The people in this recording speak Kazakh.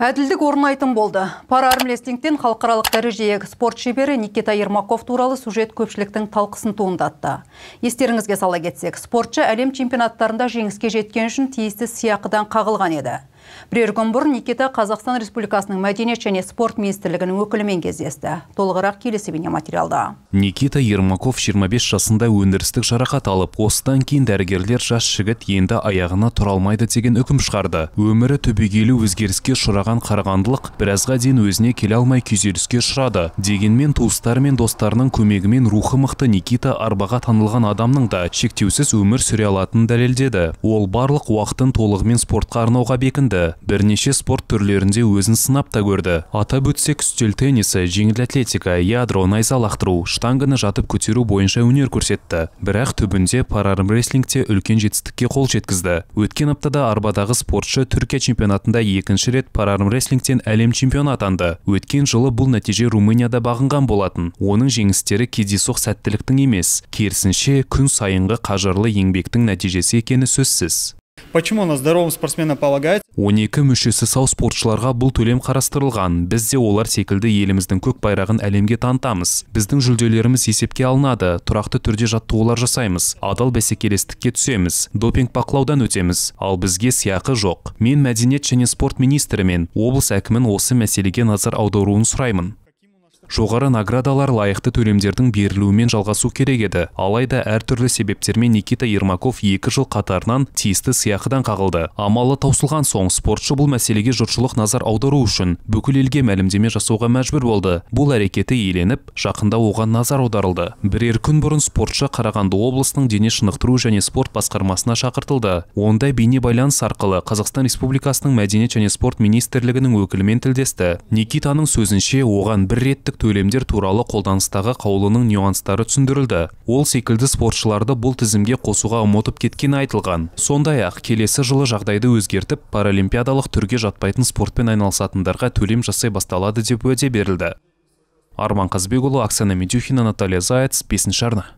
Әділдік орнайтын болды. Пара халықаралық дәрежеге спорт шебері Никита Ермаков туралы сюжет көпшіліктің талқысын туындатты. Естеріңізге сала кетсек, спортшы әлем чемпионаттарында жеңіске жеткен үшін тиісті сияқыдан қағылған еді бірер күн бұрын никита қазақстан республикасының мәдениет және спорт министрлігінің өкілімен кездесті толығырақ келесі бейнематериалда никита ермаков 25 жасында өндірістік жарақат алып осыдан кейін дәрігерлер жас жігіт енді аяғына тұра алмайды деген үкім шығарды өмірі түбегейлі өзгеріске ұшыраған қарағандылық біразға дейін өзіне келе алмай күйзеліске ұшырады дегенмен туыстары мен достарының көмегімен рухы мықты никита арбаға танылған адамның да шектеусіз өмір сүре алатынын дәлелдеді ол барлық уақытын толығымен спортқа арнауға бекінді бірнеше спорт түрлерінде өзін сынап та көрді атап өтсек үстел теннисі жеңіл атлетика ядро найза лақтыру штанганы жатып көтеру бойынша өнер көрсетті бірақ түбінде парармрестлингте үлкен жетістікке қол жеткізді өткен аптада арбадағы спортшы түркия чемпионатында екінші рет парармрестлингтен әлем чемпионы атанды өткен жылы бұл нәтиже румынияда бағынған болатын оның жеңістері кездейсоқ сәттіліктің емес керісінше күн сайынғы қажырлы еңбектің нәтижесі екені сөзсіз почему на здоровом спортсмена полагается он мүшесі сау спортшыларға бұл төлем қарастырылған бізде олар секілді еліміздің көк байрағын әлемге танытамыз біздің жүлделеріміз есепке алынады тұрақты түрде жаттығулар жасаймыз адал бәсекелестікке түсеміз допинг бақылаудан өтеміз ал бізге сияқы жоқ мен мәдениет және спорт министрімен, облыс әкімін осы мәселеге назар аударуын сұраймын жоғары наградалар лайықты төлемдердің берілуімен жалғасу керек еді алайда әртүрлі себептермен никита ермаков екі жыл қатарынан тиісті сыйақыдан қағылды амалы таусылған соң спортшы бұл мәселеге жұртшылық назар аудару үшін бүкіл елге мәлімдеме жасауға мәжбүр болды бұл әрекеті еленіп жақында оған назар аударылды бірер күн бұрын спортшы қарағанды облысының дене шынықтыру және спорт басқармасына шақыртылды онда бейнебайланыс арқылы қазақстан республикасының мәдениет және спорт министрлігінің өкілімен тілдесті никитаның сөзінше оған бір реттік төлемдер туралы қолданыстағы қаулының нюанстары түсіндірілді ол секілді спортшыларды бұл тізімге қосуға ұмытып кеткені айтылған сондай ақ келесі жылы жағдайды өзгертіп паралимпиадалық түрге жатпайтын спортпен айналысатындарға төлем жасай басталады деп уәде берілді арман қазбекұлы оксана медюхина наталья заяц бесінші арна